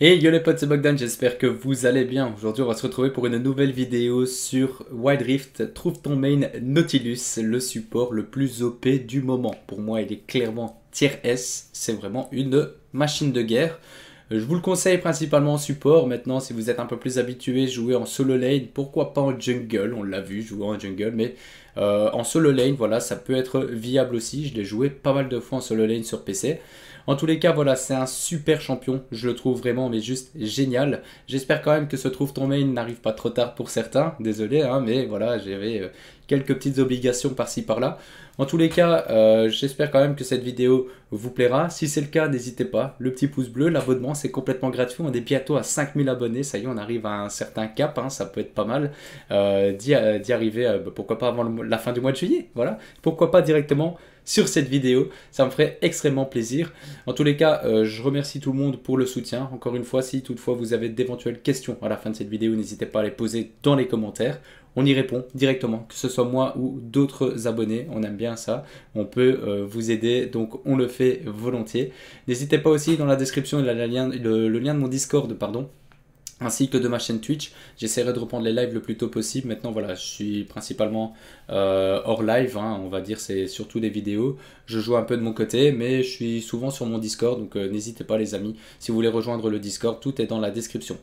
Et yo les potes, c'est Bogdan, j'espère que vous allez bien. Aujourd'hui, on va se retrouver pour une nouvelle vidéo sur Wild Rift. Trouve ton main Nautilus, le support le plus OP du moment. Pour moi, il est clairement tier S. C'est vraiment une machine de guerre. Je vous le conseille principalement en support. Maintenant, si vous êtes un peu plus habitué, à jouer en solo lane, pourquoi pas en jungle. On l'a vu, jouer en jungle, mais euh, en solo lane, voilà, ça peut être viable aussi. Je l'ai joué pas mal de fois en solo lane sur PC. En tous les cas, voilà, c'est un super champion. Je le trouve vraiment, mais juste génial. J'espère quand même que ce trouve ton mail n'arrive pas trop tard pour certains. Désolé, hein, mais voilà, j'avais euh, quelques petites obligations par-ci par-là. En tous les cas, euh, j'espère quand même que cette vidéo vous plaira. Si c'est le cas, n'hésitez pas. Le petit pouce bleu, l'abonnement, c'est complètement gratuit. On est bientôt à 5000 abonnés. Ça y est, on arrive à un certain cap. Hein. ça peut être pas mal euh, d'y arriver, bah, pourquoi pas avant la fin du mois de juillet. Voilà. Pourquoi pas directement sur cette vidéo. Ça me ferait extrêmement plaisir. En tous les cas, euh, je remercie tout le monde pour le soutien. Encore une fois, si toutefois vous avez d'éventuelles questions à la fin de cette vidéo, n'hésitez pas à les poser dans les commentaires on y répond directement, que ce soit moi ou d'autres abonnés. On aime bien ça. On peut euh, vous aider, donc on le fait volontiers. N'hésitez pas aussi dans la description, le lien de mon Discord, pardon ainsi que de ma chaîne Twitch. J'essaierai de reprendre les lives le plus tôt possible. Maintenant, voilà, je suis principalement euh, hors live, hein, on va dire, c'est surtout des vidéos. Je joue un peu de mon côté, mais je suis souvent sur mon Discord, donc euh, n'hésitez pas, les amis, si vous voulez rejoindre le Discord, tout est dans la description.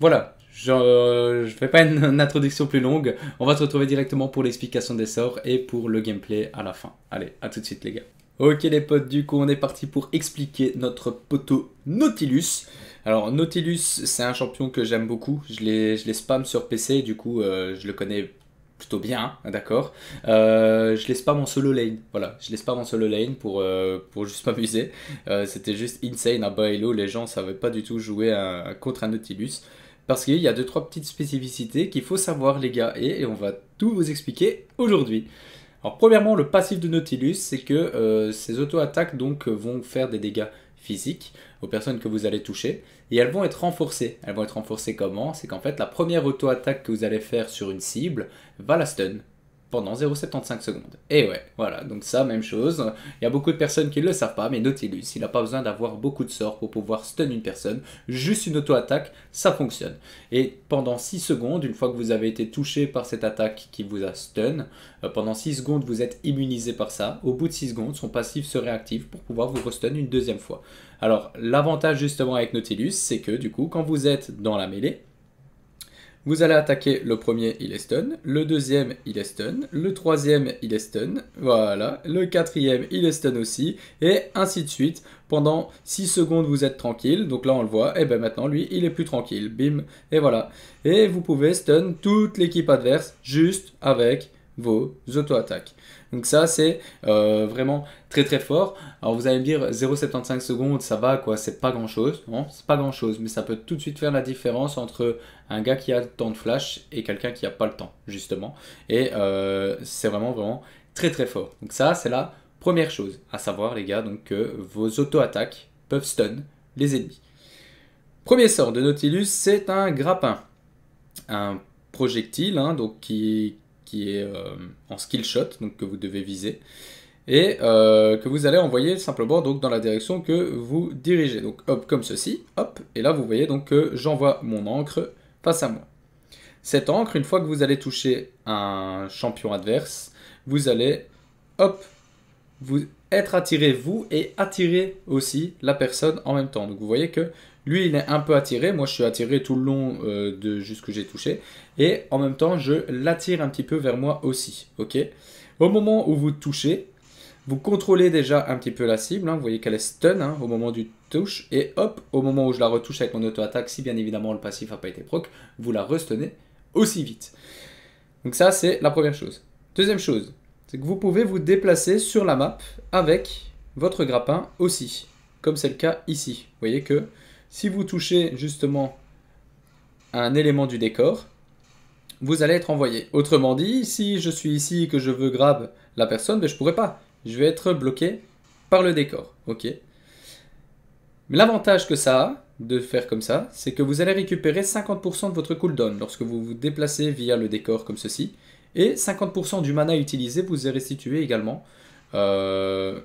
Voilà, je ne fais pas une, une introduction plus longue. On va se retrouver directement pour l'explication des sorts et pour le gameplay à la fin. Allez, à tout de suite, les gars. Ok, les potes, du coup, on est parti pour expliquer notre poteau Nautilus. Alors Nautilus, c'est un champion que j'aime beaucoup. Je l'ai je spam sur PC, du coup euh, je le connais plutôt bien, hein, d'accord. Euh, je laisse pas mon solo lane, voilà, je laisse pas mon solo lane pour, euh, pour juste m'amuser. C'était juste insane à Bailo, les gens savaient pas du tout jouer contre un Nautilus. Parce qu'il y a deux trois petites spécificités qu'il faut savoir les gars et, on va tout vous expliquer aujourd'hui. Alors premièrement le passif de Nautilus c'est que ses auto-attaques donc vont faire des dégâts physique aux personnes que vous allez toucher et elles vont être renforcées. Elles vont être renforcées comment C'est qu'en fait la première auto-attaque que vous allez faire sur une cible va la stun pendant 0,75 secondes. Et ouais, voilà, donc ça, même chose. Il y a beaucoup de personnes qui ne le savent pas, mais Nautilus, il n'a pas besoin d'avoir beaucoup de sorts pour pouvoir stun une personne. Juste une auto-attaque, ça fonctionne. Et pendant 6 secondes, une fois que vous avez été touché par cette attaque qui vous a stun, euh, pendant 6 secondes, vous êtes immunisé par ça. Au bout de 6 secondes, son passif se réactive pour pouvoir vous restun une deuxième fois. Alors, l'avantage justement avec Nautilus, c'est que du coup, quand vous êtes dans la mêlée, vous allez attaquer le premier, il est stun. Le deuxième, il est stun. Le troisième, il est stun. Voilà. Le quatrième, il est stun aussi. Et ainsi de suite. Pendant 6 secondes, vous êtes tranquille. Donc là, on le voit. Et eh ben maintenant, lui, il est plus tranquille. Bim. Et voilà. Et vous pouvez stun toute l'équipe adverse juste avec vos auto-attaques. Donc ça, c'est euh, vraiment très très fort. Alors vous allez me dire 0,75 secondes, ça va quoi, c'est pas grand chose. Non, hein, c'est pas grand chose, mais ça peut tout de suite faire la différence entre un gars qui a le temps de flash et quelqu'un qui n'a pas le temps, justement. Et euh, c'est vraiment vraiment très très fort. Donc ça, c'est la première chose à savoir les gars, donc que vos auto-attaques peuvent stun les ennemis. Premier sort de Nautilus, c'est un grappin. Un projectile hein, donc qui, est euh, en skill shot, donc que vous devez viser, et euh, que vous allez envoyer simplement donc dans la direction que vous dirigez. Donc hop comme ceci, hop, et là vous voyez donc que j'envoie mon encre face à moi. Cette encre, une fois que vous allez toucher un champion adverse, vous allez hop vous être attiré vous et attirer aussi la personne en même temps. Donc vous voyez que lui il est un peu attiré, moi je suis attiré tout le long euh, de jusque j'ai touché et en même temps je l'attire un petit peu vers moi aussi. OK Au moment où vous touchez, vous contrôlez déjà un petit peu la cible, hein, vous voyez qu'elle est stun hein, au moment du touche et hop, au moment où je la retouche avec mon auto-attaque, si bien évidemment le passif n'a pas été proc, vous la restenez aussi vite. Donc ça c'est la première chose. Deuxième chose, c'est que vous pouvez vous déplacer sur la map avec votre grappin aussi, comme c'est le cas ici. Vous voyez que si vous touchez justement un élément du décor, vous allez être envoyé. Autrement dit, si je suis ici et que je veux grab la personne, ben, je ne pourrai pas. Je vais être bloqué par le décor. Ok. L'avantage que ça a de faire comme ça, c'est que vous allez récupérer 50% de votre cooldown lorsque vous vous déplacez via le décor comme ceci. Et 50% du mana utilisé vous est restitué également euh,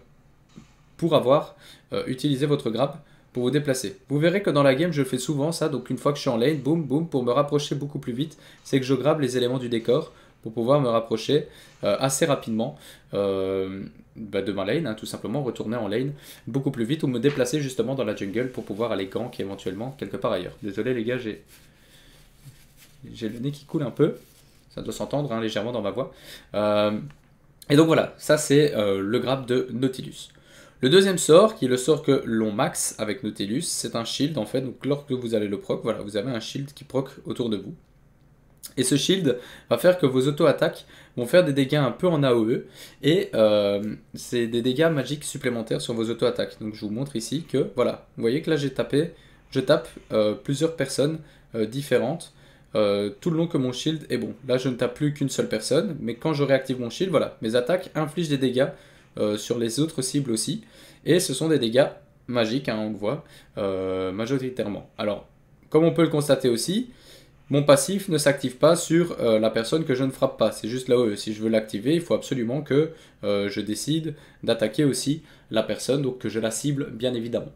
pour avoir euh, utilisé votre grappe pour vous déplacer. Vous verrez que dans la game, je fais souvent ça, donc une fois que je suis en lane, boum, boum, pour me rapprocher beaucoup plus vite, c'est que je grabe les éléments du décor pour pouvoir me rapprocher euh, assez rapidement bah, de ma lane, hein, tout simplement retourner en lane beaucoup plus vite ou me déplacer justement dans la jungle pour pouvoir aller gank éventuellement quelque part ailleurs. Désolé les gars, j'ai le nez qui coule un peu ça doit s'entendre hein, légèrement dans ma voix. Euh, et donc voilà, ça c'est euh, le grab de Nautilus. Le deuxième sort, qui est le sort que l'on max avec Nautilus, c'est un shield en fait. Donc lorsque vous allez le proc, voilà, vous avez un shield qui proc autour de vous. Et ce shield va faire que vos auto-attaques vont faire des dégâts un peu en AOE et euh, c'est des dégâts magiques supplémentaires sur vos auto-attaques. Donc je vous montre ici que, voilà, vous voyez que là j'ai tapé, je tape plusieurs personnes différentes euh, tout le long que mon shield est bon. Là, je ne tape plus qu'une seule personne, mais quand je réactive mon shield, voilà, mes attaques infligent des dégâts euh, sur les autres cibles aussi. Et ce sont des dégâts magiques, hein, on le voit, euh, majoritairement. Alors, comme on peut le constater aussi, mon passif ne s'active pas sur la personne que je ne frappe pas. C'est juste là où, si je veux l'activer, il faut absolument que je décide d'attaquer aussi la personne, donc que je la cible, bien évidemment.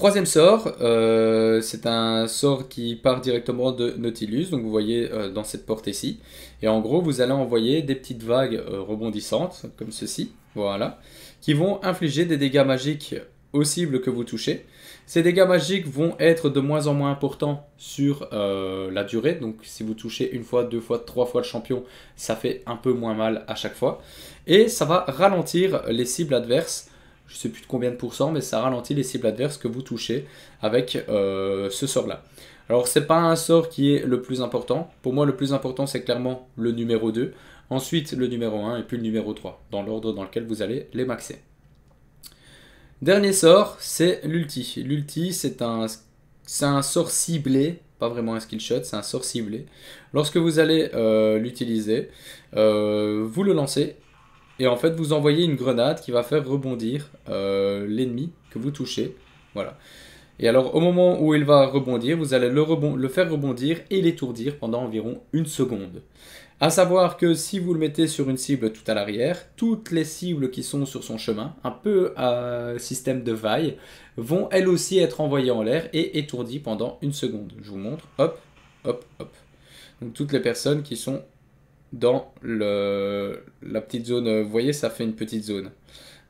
Troisième sort, euh, c'est un sort qui part directement de Nautilus, donc vous voyez euh, dans cette porte ici. Et en gros, vous allez envoyer des petites vagues euh, rebondissantes, comme ceci, voilà, qui vont infliger des dégâts magiques aux cibles que vous touchez. Ces dégâts magiques vont être de moins en moins importants sur la durée. Donc si vous touchez une fois, deux fois, trois fois le champion, ça fait un peu moins mal à chaque fois. Et ça va ralentir les cibles adverses je sais plus de combien de pourcents, mais ça ralentit les cibles adverses que vous touchez avec euh, ce sort-là. Alors c'est pas un sort qui est le plus important. Pour moi le plus important c'est clairement le numéro 2, ensuite le numéro 1 et puis le numéro 3, dans l'ordre dans lequel vous allez les maxer. Dernier sort, c'est l'ulti. L'ulti c'est un, sort ciblé pas vraiment un skill shot, c'est un sort ciblé. Lorsque vous allez euh, l'utiliser, euh, vous le lancez et en fait, vous envoyez une grenade qui va faire rebondir euh, l'ennemi que vous touchez. Voilà. Et alors, au moment où il va rebondir, vous allez le, faire rebondir et l'étourdir pendant environ une seconde. À savoir que si vous le mettez sur une cible tout à l'arrière, toutes les cibles qui sont sur son chemin, un peu à système de vaille, vont elles aussi être envoyées en l'air et étourdies pendant une seconde. Je vous montre, hop, hop, hop. Donc toutes les personnes qui sont dans le, la petite zone. Euh, vous voyez, ça fait une petite zone.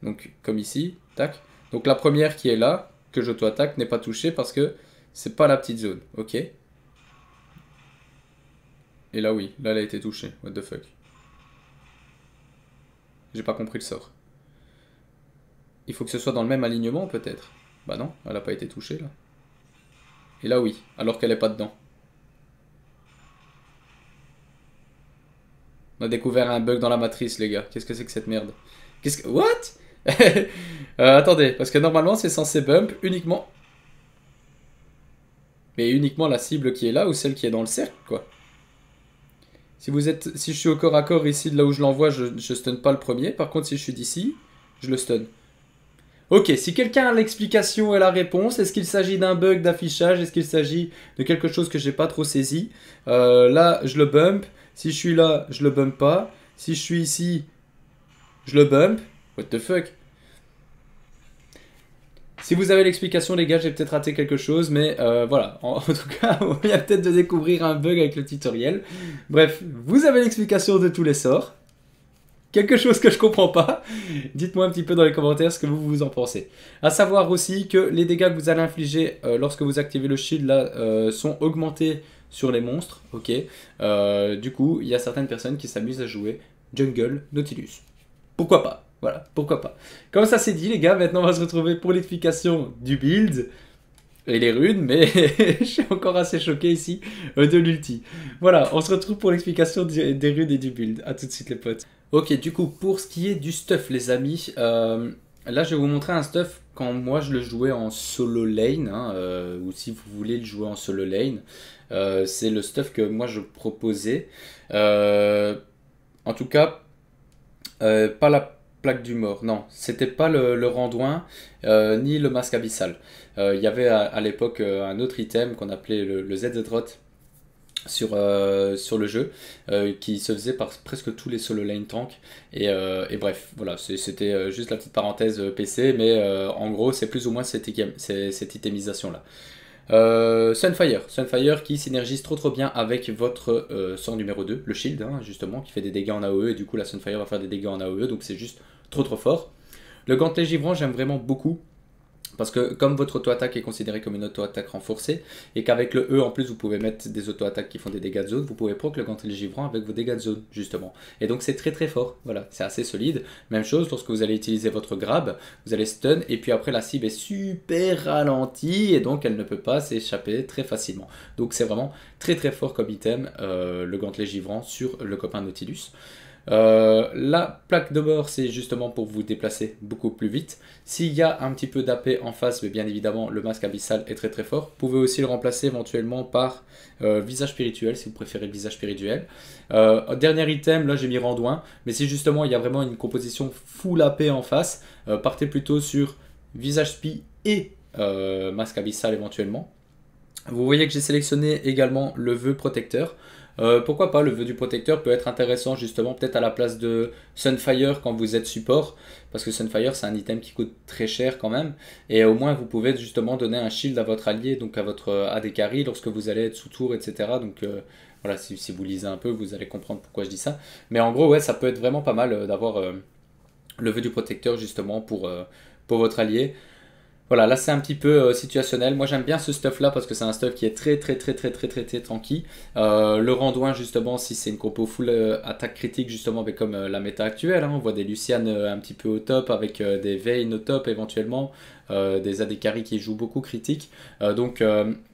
Donc, comme ici, tac. Donc, la première qui est là, que je attaque n'est pas touchée parce que c'est pas la petite zone. Ok Et là, oui. Là, elle a été touchée. What the fuck J'ai pas compris le sort. Il faut que ce soit dans le même alignement, peut-être Bah non, elle a pas été touchée, là. Et là, oui. Alors qu'elle est pas dedans. On a découvert un bug dans la matrice, les gars. Qu'est-ce que c'est que cette merde Qu'est-ce que... What euh, Attendez, parce que normalement, c'est censé bump uniquement... Mais uniquement la cible qui est là ou celle qui est dans le cercle, quoi. Si vous êtes... Si je suis au corps à corps ici, de là où je l'envoie, je, je stun pas le premier. Par contre, si je suis d'ici, je le stun. Ok, si quelqu'un a l'explication et la réponse, est-ce qu'il s'agit d'un bug d'affichage Est-ce qu'il s'agit de quelque chose que j'ai pas trop saisi euh, Là, je le bump. Si je suis là, je le bump pas. Si je suis ici, je le bump. What the fuck si vous avez l'explication, les gars, j'ai peut-être raté quelque chose, mais euh, voilà. En, tout cas, on vient peut-être de découvrir un bug avec le tutoriel. Bref, vous avez l'explication de tous les sorts. Quelque chose que je comprends pas. Dites-moi un petit peu dans les commentaires ce que vous vous en pensez. A savoir aussi que les dégâts que vous allez infliger euh, lorsque vous activez le shield là euh, sont augmentés sur les monstres, ok. Euh, du coup, il y a certaines personnes qui s'amusent à jouer Jungle Nautilus. Pourquoi pas Voilà, pourquoi pas. Comme ça c'est dit, les gars, maintenant on va se retrouver pour l'explication du build. et les rude, mais je suis encore assez choqué ici euh, de l'ulti. Voilà, on se retrouve pour l'explication des runes et du build. à tout de suite les potes. Ok, du coup, pour ce qui est du stuff les amis, euh, là je vais vous montrer un stuff moi je le jouais en solo lane, hein, euh, ou si vous voulez le jouer en solo lane, euh, c'est le stuff que moi je proposais. Euh, en tout cas, pas la plaque du mort, non, c'était pas le, le randouin, ni le masque abyssal. Il y avait à, l'époque un autre item qu'on appelait le, le ZZ sur, euh, sur le jeu euh, qui se faisait par presque tous les solo lane tank euh, et, bref voilà c'était juste la petite parenthèse PC mais en gros c'est plus ou moins cette, cette itemisation là Sunfire, Sunfire qui synergise trop trop bien avec votre sort numéro 2, le shield hein, justement, qui fait des dégâts en AOE et du coup la Sunfire va faire des dégâts en AOE, donc c'est juste trop trop fort. Le gantelet givrant j'aime vraiment beaucoup, parce que comme votre auto-attaque est considérée comme une auto-attaque renforcée, et qu'avec le E en plus vous pouvez mettre des auto-attaques qui font des dégâts de zone, vous pouvez proc le gantelet givrant avec vos dégâts de zone, justement. Et donc c'est très très fort, voilà, c'est assez solide. Même chose lorsque vous allez utiliser votre grab, vous allez stun, et puis après la cible est super ralentie, et donc elle ne peut pas s'échapper très facilement. Donc c'est vraiment très très fort comme item, euh, le gantelet givrant sur le copain Nautilus. Euh, la plaque de bord, c'est justement pour vous déplacer beaucoup plus vite. S'il y a un petit peu d'AP en face, mais bien évidemment, le masque abyssal est très très fort. Vous pouvez aussi le remplacer éventuellement par euh, visage spirituel, si vous préférez le visage spirituel. Euh, dernier item, là j'ai mis randouin, mais si justement il y a vraiment une composition full AP en face, partez plutôt sur visage spi et masque abyssal éventuellement. Vous voyez que j'ai sélectionné également le vœu protecteur. Euh, pourquoi pas, le vœu du protecteur peut être intéressant justement peut-être à la place de Sunfire quand vous êtes support, parce que Sunfire c'est un item qui coûte très cher quand même, et au moins vous pouvez justement donner un shield à votre allié, donc à votre euh, à Carry lorsque vous allez être sous tour, etc. Donc euh, voilà, si, vous lisez un peu, vous allez comprendre pourquoi je dis ça. Mais en gros, ouais, ça peut être vraiment pas mal d'avoir le vœu du protecteur justement pour, pour votre allié. Voilà, là c'est un petit peu euh, situationnel. Moi j'aime bien ce stuff là parce que c'est un stuff qui est très très très très très très très tranquille. Euh, le Randouin justement, si c'est une compo full euh, attaque critique justement, avec comme la méta actuelle, hein, on voit des Lucian un petit peu au top avec des Vayne au top éventuellement. des Adekari qui jouent beaucoup critique. donc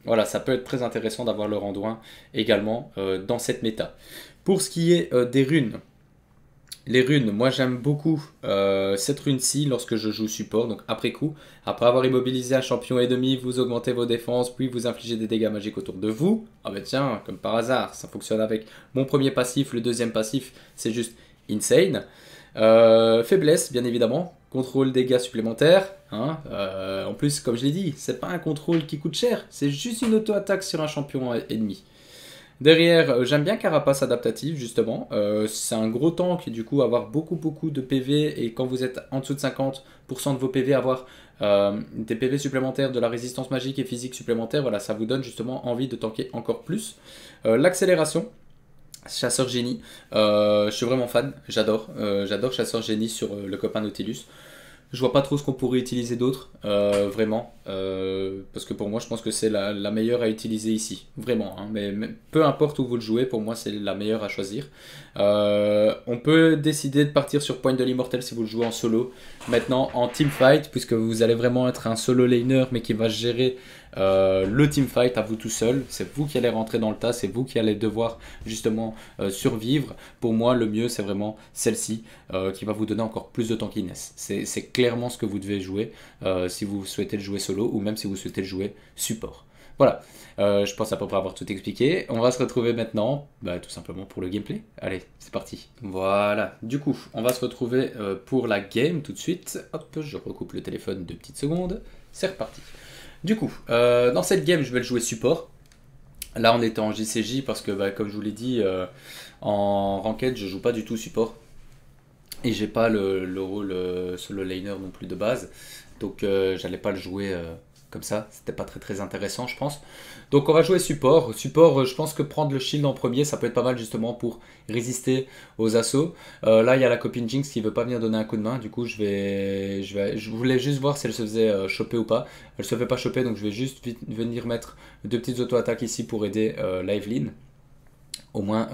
voilà, ça peut être très intéressant d'avoir le Randouin également dans cette méta. Pour ce qui est des runes, les runes, moi j'aime beaucoup euh, cette rune-ci lorsque je joue support, donc après coup. Après avoir immobilisé un champion ennemi, vous augmentez vos défenses, puis vous infligez des dégâts magiques autour de vous. Ah bah tiens, comme par hasard, ça fonctionne avec mon premier passif, le deuxième passif, c'est juste insane. Euh, faiblesse, bien évidemment, contrôle dégâts supplémentaires. Hein. Euh, en plus, comme je l'ai dit, c'est pas un contrôle qui coûte cher, c'est juste une auto-attaque sur un champion ennemi. Derrière, euh, j'aime bien Carapace Adaptative, justement. Euh, c'est un gros tank, du coup, avoir beaucoup, beaucoup de PV, et quand vous êtes en dessous de 50% de vos PV, avoir euh, des PV supplémentaires, de la résistance magique et physique supplémentaire, voilà, ça vous donne justement envie de tanker encore plus. L'accélération, Chasseur Génie. je suis vraiment fan, j'adore. j'adore Chasseur Génie sur le copain Nautilus. Je vois pas trop ce qu'on pourrait utiliser d'autre, euh, vraiment. Euh, parce que pour moi, je pense que c'est la, meilleure à utiliser ici, vraiment. Hein. mais, peu importe où vous le jouez, pour moi, c'est la meilleure à choisir. Euh, on peut décider de partir sur Point de l'Immortel si vous le jouez en solo. Maintenant, en team fight, puisque vous allez vraiment être un solo laner, mais qui va gérer euh, le team fight à vous tout seul, c'est vous qui allez rentrer dans le tas, c'est vous qui allez devoir justement euh, survivre. Pour moi, le mieux c'est vraiment celle-ci euh, qui va vous donner encore plus de tankiness. C'est clairement ce que vous devez jouer si vous souhaitez le jouer solo ou même si vous souhaitez le jouer support. Voilà, je pense à peu près avoir tout expliqué. On va se retrouver maintenant, bah, tout simplement pour le gameplay. Allez, c'est parti. Voilà, du coup, on va se retrouver pour la game tout de suite. Hop, je recoupe le téléphone deux petites secondes. C'est reparti. Du coup, euh, dans cette game, je vais le jouer support. Là, on est en JCJ parce que, bah, comme je vous l'ai dit, euh, en ranked, je joue pas du tout support. Et j'ai pas le, le rôle euh, solo laner non plus de base. Donc, j'allais pas le jouer comme ça, c'était pas très très intéressant, je pense. Donc on va jouer support. Support, euh, je pense que prendre le shield en premier, ça peut être pas mal justement pour résister aux assauts. Euh, là, il y a la copine Jinx qui veut pas venir donner un coup de main. Du coup, je vais, je vais, je voulais juste voir si elle se faisait euh, choper ou pas. Elle se fait pas choper, donc je vais juste venir mettre deux petites auto-attaques ici pour aider euh, au moins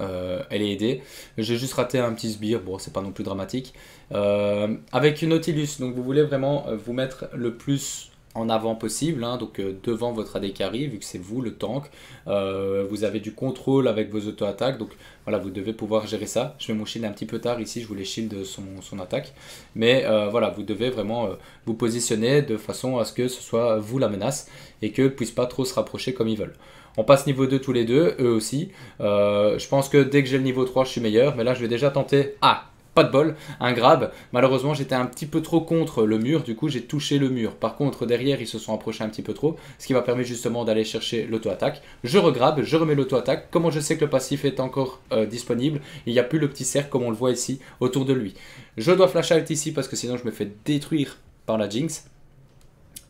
elle est aidée. J'ai juste raté un petit sbire, bon c'est pas non plus dramatique. avec une Nautilus, donc vous voulez vraiment vous mettre le plus en avant possible, hein, donc euh, devant votre ADKRI, vu que c'est vous le tank. Euh, vous avez du contrôle avec vos auto-attaques, donc voilà, vous devez pouvoir gérer ça. Je vais mon shield un petit peu tard ici, je voulais shield son, son attaque. Mais euh, voilà, vous devez vraiment vous positionner de façon à ce que ce soit vous la menace et que ne puissent pas trop se rapprocher comme ils veulent. On passe niveau 2 tous les deux, eux aussi. je pense que dès que j'ai le niveau 3, je suis meilleur, mais là je vais déjà tenter... Ah pas de bol, un grab. Malheureusement, j'étais un petit peu trop contre le mur, du coup, j'ai touché le mur. Par contre, derrière, ils se sont approchés un petit peu trop, ce qui m'a permis justement d'aller chercher l'auto-attaque. Je regrabe, je remets l'auto-attaque. Comment je sais que le passif est encore euh, disponible Il n'y a plus le petit cercle comme on le voit ici autour de lui. Je dois flash out ici parce que sinon, je me fais détruire par la Jinx.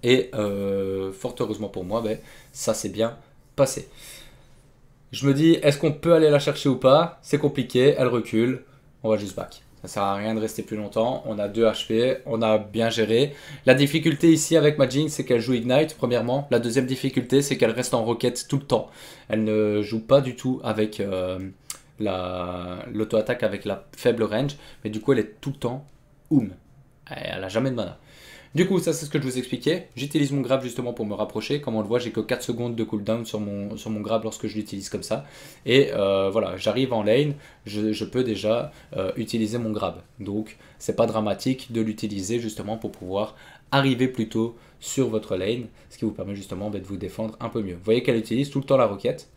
Et euh, fort heureusement pour moi, ben, ça s'est bien passé. Je me dis, est-ce qu'on peut aller la chercher ou pas C'est compliqué, elle recule, on va juste back. Ça sert à rien de rester plus longtemps. On a 2 HP, on a bien géré. La difficulté ici avec Majin, c'est qu'elle joue Ignite, premièrement. La deuxième difficulté, c'est qu'elle reste en roquette tout le temps. Elle ne joue pas du tout avec euh, l'auto-attaque avec la faible range, mais du coup, elle est tout le temps Oum. Elle n'a jamais de mana. Du coup, ça c'est ce que je vous expliquais. J'utilise mon grab justement pour me rapprocher. Comme on le voit, j'ai que 4 secondes de cooldown sur mon, sur mon grab lorsque je l'utilise comme ça. Et euh, voilà, j'arrive en lane, je, peux déjà euh, utiliser mon grab. Donc, c'est pas dramatique de l'utiliser justement pour pouvoir arriver plus tôt sur votre lane, ce qui vous permet justement bah, de vous défendre un peu mieux. Vous voyez qu'elle utilise tout le temps la roquette.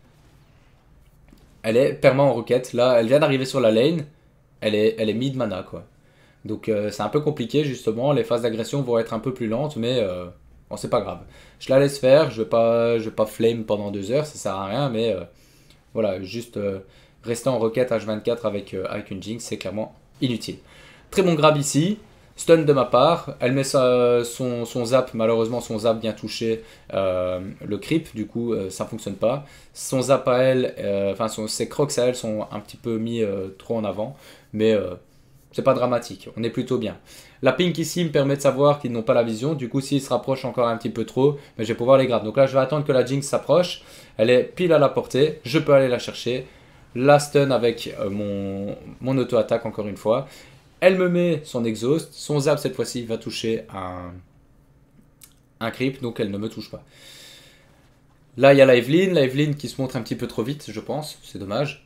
Elle est permanent en roquette. Là, elle vient d'arriver sur la lane. Elle est, elle est mid mana quoi. Donc euh, c'est un peu compliqué justement, les phases d'agression vont être un peu plus lentes, mais euh, bon, c'est pas grave. Je la laisse faire, je vais pas, je vais pas flame pendant deux heures, ça sert à rien, mais euh, voilà, juste rester en requête H24 avec, avec une Jinx, c'est clairement inutile. Très bon grab ici, stun de ma part, elle met son, zap, malheureusement son zap vient toucher le creep, du coup ça ne fonctionne pas. Son zap à elle, enfin ses crocs à elle sont un petit peu mis trop en avant, mais c'est pas dramatique, on est plutôt bien. La pink ici me permet de savoir qu'ils n'ont pas la vision. Du coup, s'ils se rapprochent encore un petit peu trop, mais je vais pouvoir les graver. Donc là, je vais attendre que la Jinx s'approche. Elle est pile à la portée. Je peux aller la chercher. La stun avec euh, mon, mon auto-attaque encore une fois. Elle me met son exhaust. Son zap cette fois-ci va toucher un, un creep, donc elle ne me touche pas. Là, il y a la Evelyn. La qui se montre un petit peu trop vite, je pense. C'est dommage.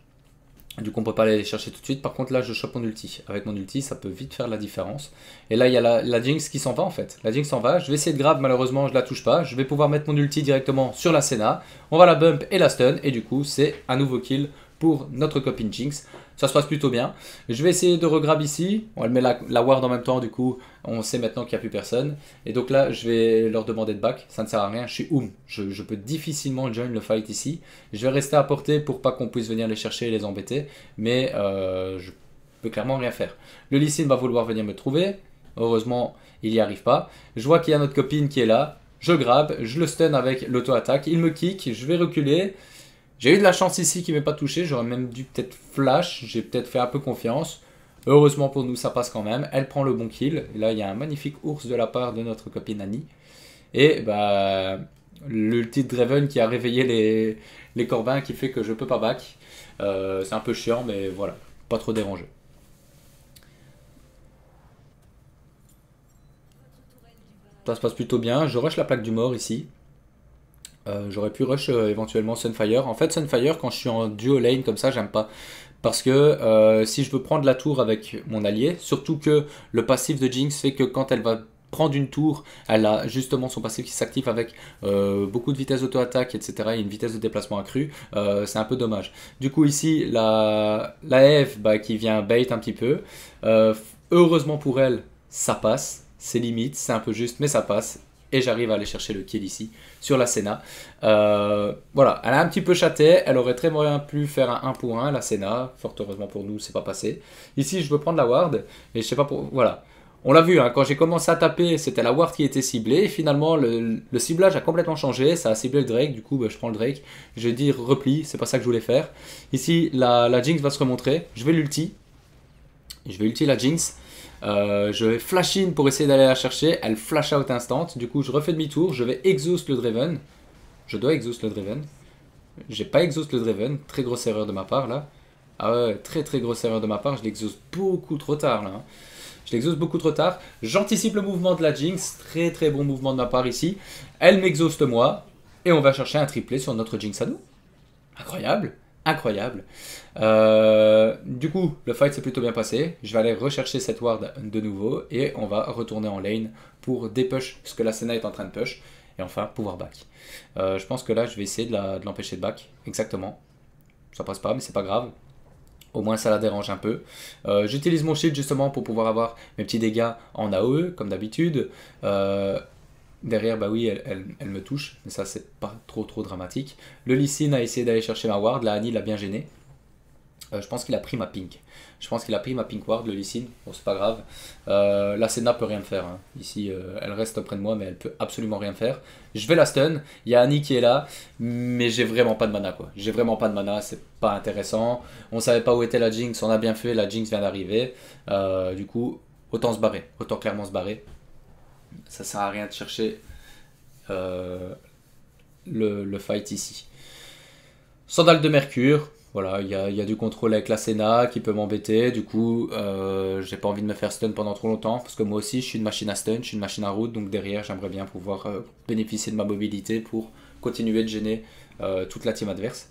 Du coup, on peut pas aller les chercher tout de suite. Par contre, là, je chope mon ulti. Avec mon ulti, ça peut vite faire la différence. Et là, il y a la, Jinx qui s'en va, en fait. La Jinx s'en va. Je vais essayer de grab, malheureusement, je la touche pas. Je vais pouvoir mettre mon ulti directement sur la Senna. On va la bump et la stun. Et du coup, c'est un nouveau kill pour notre copine Jinx. Ça se passe plutôt bien. Je vais essayer de regrab ici. On elle met la, ward en même temps, du coup, on sait maintenant qu'il n'y a plus personne. Et donc là, je vais leur demander de back. Ça ne sert à rien. Je suis oum. Je, peux difficilement join le fight ici. Je vais rester à portée pour pas qu'on puisse venir les chercher et les embêter. Mais euh, je peux clairement rien faire. Le Lysine va vouloir venir me trouver. Heureusement, il n'y arrive pas. Je vois qu'il y a notre copine qui est là. Je grabe, je le stun avec l'auto-attaque. Il me kick, je vais reculer. J'ai eu de la chance ici qui m'est pas touché. J'aurais même dû peut-être flash. J'ai peut-être fait un peu confiance. Heureusement pour nous, ça passe quand même. Elle prend le bon kill. là, il y a un magnifique ours de la part de notre copine Annie. Et bah, l'ulti de Draven qui a réveillé les, les corbins qui fait que je peux pas back. Euh, c'est un peu chiant, mais voilà, pas trop dérangé. Ça se passe plutôt bien. Je rush la plaque du mort ici. Euh, j'aurais pu rush euh, éventuellement Sunfire. En fait, Sunfire, quand je suis en duo lane comme ça, j'aime pas. Parce que euh, si je veux prendre la tour avec mon allié, surtout que le passif de Jinx fait que quand elle va prendre une tour, elle a justement son passif qui s'active avec beaucoup de vitesse d'auto-attaque, etc. et une vitesse de déplacement accrue, c'est un peu dommage. Du coup ici, la, la bah, qui vient bait un petit peu, heureusement pour elle, ça passe, c'est limite, c'est un peu juste, mais ça passe et j'arrive à aller chercher le kill ici, sur la Senna. Euh, voilà, elle a un petit peu châté, elle aurait très bien pu faire un 1 pour 1, la Senna. fort heureusement pour nous, c'est pas passé. Ici, je veux prendre la Ward, mais je sais pas pour... Voilà. On l'a vu, hein, quand j'ai commencé à taper, c'était la Ward qui était ciblée. Et finalement, le, ciblage a complètement changé. Ça a ciblé le Drake. Du coup, bah, je prends le Drake. Je dire repli, c'est pas ça que je voulais faire. Ici, la, la Jinx va se remontrer. Je vais l'ulti. Je vais ulti la Jinx. Euh, je vais flash in pour essayer d'aller la chercher. Elle flash out instant. Du coup, je refais demi-tour. Je vais exhaust le Draven. Je dois exhaust le Draven. J'ai pas exhaust le Draven. Très grosse erreur de ma part là. Ah ouais, très très grosse erreur de ma part. Je l'exhauste beaucoup trop tard là. Hein. Je l'exhauste beaucoup trop tard. J'anticipe le mouvement de la Jinx. Très très bon mouvement de ma part ici. Elle m'exhauste moi. Et on va chercher un triplé sur notre Jinx à nous. Incroyable incroyable. Euh, du coup, le fight s'est plutôt bien passé. Je vais aller rechercher cette ward de nouveau et on va retourner en lane pour dépush ce que la Senna est en train de push. Et enfin, pouvoir back. Euh, je pense que là, je vais essayer de l'empêcher de, back. Exactement. Ça passe pas, mais c'est pas grave. Au moins, ça la dérange un peu. Euh, j'utilise mon shield justement pour pouvoir avoir mes petits dégâts en AOE, comme d'habitude. Derrière, bah oui, elle, me touche, mais ça, c'est pas trop trop dramatique. Le Lysine a essayé d'aller chercher ma ward, la Annie l'a bien gêné. Euh, je pense qu'il a pris ma pink. Je pense qu'il a pris ma pink ward, le Lysine. Bon, c'est pas grave. Euh, la Senna peut rien faire. Hein. Ici, euh, elle reste près de moi, mais elle peut absolument rien faire. Je vais la stun. Il y a Annie qui est là, mais j'ai vraiment pas de mana, quoi. J'ai vraiment pas de mana, c'est pas intéressant. On savait pas où était la Jinx, on a bien fait. La Jinx vient d'arriver. du coup, autant se barrer. Autant clairement se barrer ça sert à rien de chercher euh, le, fight ici. Sandal de Mercure, voilà, il y, a, du contrôle avec la Senna qui peut m'embêter, du coup euh, j'ai pas envie de me faire stun pendant trop longtemps, parce que moi aussi je suis une machine à stun, je suis une machine à route, donc derrière j'aimerais bien pouvoir euh, bénéficier de ma mobilité pour continuer de gêner toute la team adverse.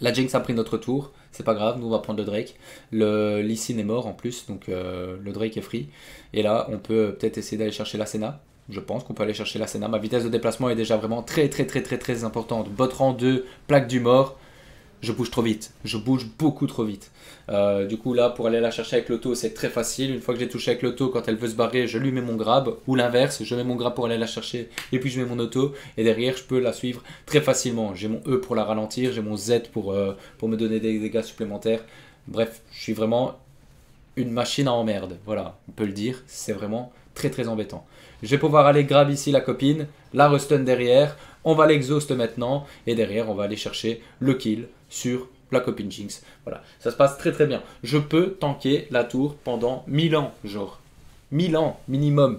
La Jinx a pris notre tour, c'est pas grave, nous on va prendre le Drake. Le Lysine est mort en plus, donc euh, le Drake est free. Et là, on peut euh, peut-être essayer d'aller chercher la Senna. Je pense qu'on peut aller chercher la Senna. Ma vitesse de déplacement est déjà vraiment très très très très très importante. Botran 2, plaque du mort je bouge trop vite. Je bouge beaucoup trop vite. Euh, du coup, là, pour aller la chercher avec l'auto, c'est très facile. Une fois que j'ai touché avec l'auto, quand elle veut se barrer, je lui mets mon grab. Ou l'inverse, je mets mon grab pour aller la chercher et puis je mets mon auto. Et derrière, je peux la suivre très facilement. J'ai mon E pour la ralentir, j'ai mon Z pour, euh, pour me donner des dégâts supplémentaires. Bref, je suis vraiment une machine à emmerde. Voilà, on peut le dire. C'est vraiment très très embêtant. Je vais pouvoir aller grab ici la copine, la ruston derrière. On va l'exhaust maintenant et derrière on va aller chercher le kill sur la Open Jinx. Voilà, ça se passe très très bien. Je peux tanker la tour pendant 1000 ans, genre. 1000 ans minimum.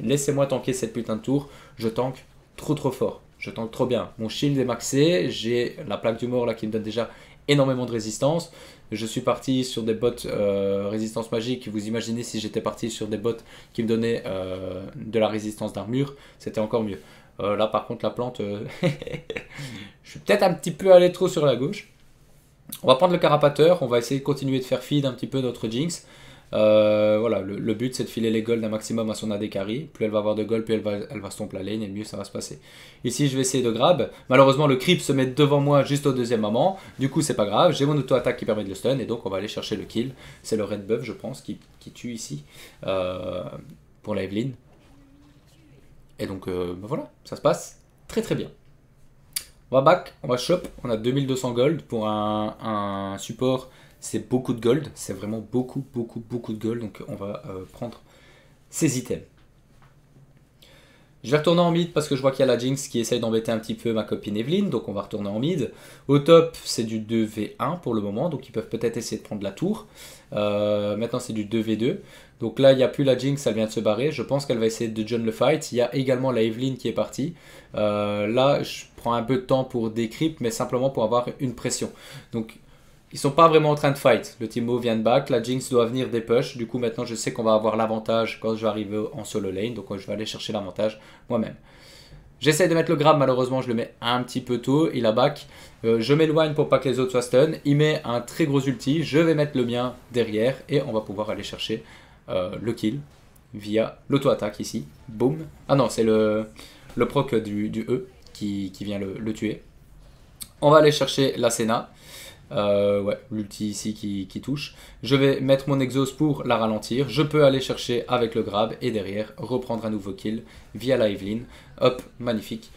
Laissez-moi tanker cette putain de tour. Je tank trop trop fort. Je tank trop bien. Mon shield est maxé. J'ai la plaque du mort là qui me donne déjà énormément de résistance. Je suis parti sur des bottes euh, résistance magique. Vous imaginez si j'étais parti sur des bottes qui me donnaient euh, de la résistance d'armure, c'était encore mieux. Euh, là par contre la plante, je suis peut-être un petit peu allé trop sur la gauche. On va prendre le carapateur, on va essayer de continuer de faire feed un petit peu notre Jinx. Euh, voilà, le, but c'est de filer les golds un maximum à son AD Plus elle va avoir de gold, plus elle va, elle va la lane et mieux ça va se passer. Ici je vais essayer de grab. Malheureusement le creep se met devant moi juste au deuxième moment. Du coup c'est pas grave, j'ai mon auto-attaque qui permet de le stun et donc on va aller chercher le kill. C'est le red buff je pense qui, tue ici euh, pour la Evelyn. Et donc euh, bah voilà, ça se passe très très bien. On va back, on va shop, on a 2200 gold pour un, support, c'est beaucoup de gold, c'est vraiment beaucoup, beaucoup, beaucoup de gold, donc on va euh, prendre ces items. Je vais retourner en mid parce que je vois qu'il y a la Jinx qui essaye d'embêter un petit peu ma copine Evelyn, donc on va retourner en mid. Au top, c'est du 2v1 pour le moment, donc ils peuvent peut-être essayer de prendre la tour. Euh, maintenant, c'est du 2v2. Donc là, il n'y a plus la Jinx, elle vient de se barrer. Je pense qu'elle va essayer de John le fight. Il y a également la Evelyne qui est partie. Euh, là, je prends un peu de temps pour décrypter, mais simplement pour avoir une pression. Donc ils sont pas vraiment en train de fight. Le Timo vient de back, la Jinx doit venir des push. Du coup, maintenant, je sais qu'on va avoir l'avantage quand je vais arriver en solo lane. Donc, je vais aller chercher l'avantage moi-même. J'essaie de mettre le grab, malheureusement, je le mets un petit peu tôt. Il a back. Euh, je m'éloigne pour pas que les autres soient stun. Il met un très gros ulti. Je vais mettre le mien derrière et on va pouvoir aller chercher euh, le kill via l'auto-attaque ici. Boom. Ah non, c'est le, le proc du, E qui, vient le, le, tuer. On va aller chercher la Senna. Euh, ouais, l'ulti ici qui, touche. Je vais mettre mon exhaust pour la ralentir. Je peux aller chercher avec le grab et derrière reprendre un nouveau kill via la Hop, magnifique.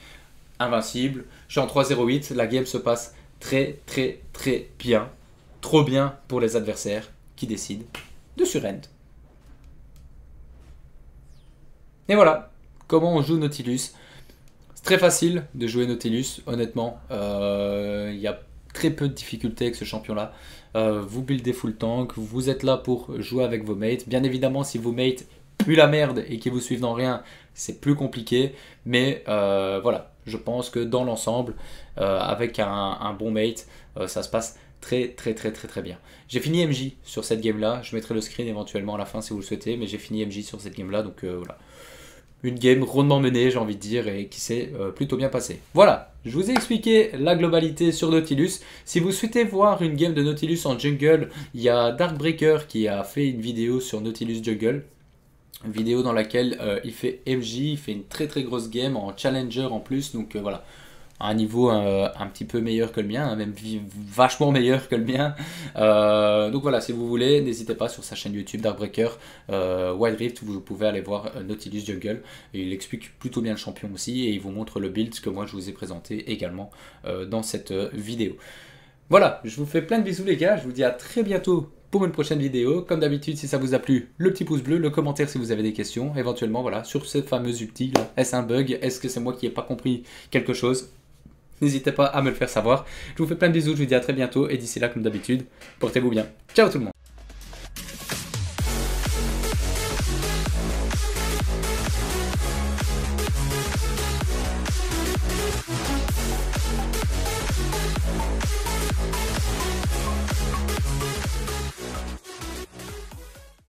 Invincible. Je suis en 3-0-8. La game se passe très très très bien. Trop bien pour les adversaires qui décident de surrend. Et voilà comment on joue Nautilus. C'est très facile de jouer Nautilus, honnêtement. Il euh, n'y a très peu de difficultés avec ce champion-là. Euh, vous buildez full tank, vous êtes là pour jouer avec vos mates. Bien évidemment, si vos mates puent la merde et qu'ils vous suivent dans rien, c'est plus compliqué. Mais euh, voilà, je pense que dans l'ensemble, euh, avec un, bon mate, ça se passe très très très très très bien. J'ai fini MJ sur cette game là, je mettrai le screen éventuellement à la fin si vous le souhaitez, mais j'ai fini MJ sur cette game là, donc voilà une game rondement menée, j'ai envie de dire, et qui s'est euh, plutôt bien passée. Voilà, je vous ai expliqué la globalité sur Nautilus. Si vous souhaitez voir une game de Nautilus en jungle, il y a Darkbreaker qui a fait une vidéo sur Nautilus Jungle. vidéo dans laquelle euh, il fait MJ, il fait une très très grosse game en challenger en plus, donc euh, voilà un niveau euh, un petit peu meilleur que le mien, hein, même vachement meilleur que le mien. Euh, donc voilà, si vous voulez, n'hésitez pas sur sa chaîne YouTube Darkbreaker breaker euh, Wild Rift, vous pouvez aller voir Nautilus Jungle. il explique plutôt bien le champion aussi et il vous montre le build que moi je vous ai présenté également dans cette vidéo. Voilà, je vous fais plein de bisous les gars, je vous dis à très bientôt pour une prochaine vidéo. Comme d'habitude, si ça vous a plu, le petit pouce bleu, le commentaire si vous avez des questions, éventuellement, voilà, sur ce fameux là. est-ce un bug, est-ce que c'est moi qui n'ai pas compris quelque chose n'hésitez pas à me le faire savoir. Je vous fais plein de bisous, je vous dis à très bientôt et d'ici là, comme d'habitude, portez-vous bien. Ciao tout le monde